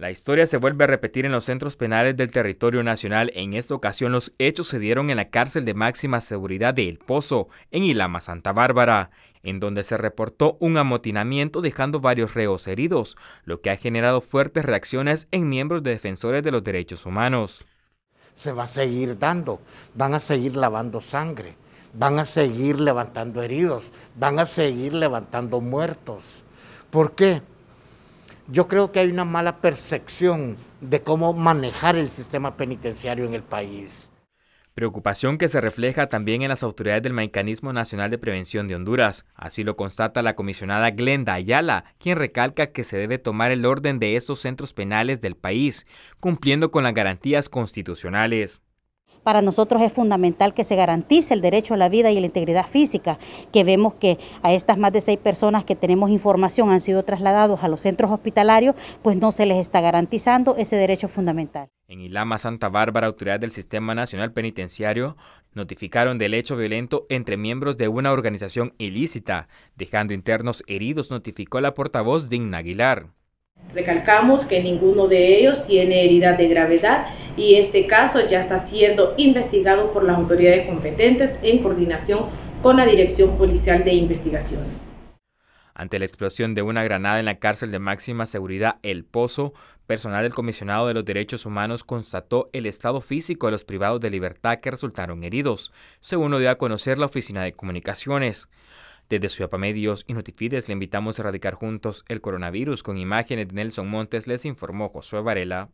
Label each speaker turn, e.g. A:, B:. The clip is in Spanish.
A: La historia se vuelve a repetir en los centros penales del territorio nacional. En esta ocasión los hechos se dieron en la cárcel de máxima seguridad de El Pozo, en Ilama, Santa Bárbara, en donde se reportó un amotinamiento dejando varios reos heridos, lo que ha generado fuertes reacciones en miembros de defensores de los derechos humanos.
B: Se va a seguir dando, van a seguir lavando sangre, van a seguir levantando heridos, van a seguir levantando muertos. ¿Por qué? yo creo que hay una mala percepción de cómo manejar el sistema penitenciario en el país.
A: Preocupación que se refleja también en las autoridades del Mecanismo Nacional de Prevención de Honduras. Así lo constata la comisionada Glenda Ayala, quien recalca que se debe tomar el orden de estos centros penales del país, cumpliendo con las garantías constitucionales.
C: Para nosotros es fundamental que se garantice el derecho a la vida y la integridad física, que vemos que a estas más de seis personas que tenemos información han sido trasladados a los centros hospitalarios, pues no se les está garantizando ese derecho fundamental.
A: En Ilama, Santa Bárbara, autoridad del Sistema Nacional Penitenciario notificaron del hecho violento entre miembros de una organización ilícita, dejando internos heridos, notificó la portavoz Digna Aguilar.
D: Recalcamos que ninguno de ellos tiene herida de gravedad y este caso ya está siendo investigado por las autoridades competentes en coordinación con la Dirección Policial de Investigaciones.
A: Ante la explosión de una granada en la cárcel de máxima seguridad El Pozo, personal del Comisionado de los Derechos Humanos constató el estado físico de los privados de libertad que resultaron heridos, según lo dio a conocer la Oficina de Comunicaciones. Desde Ciudad Medios y Notifides le invitamos a erradicar juntos el coronavirus. Con imágenes de Nelson Montes les informó Josué Varela.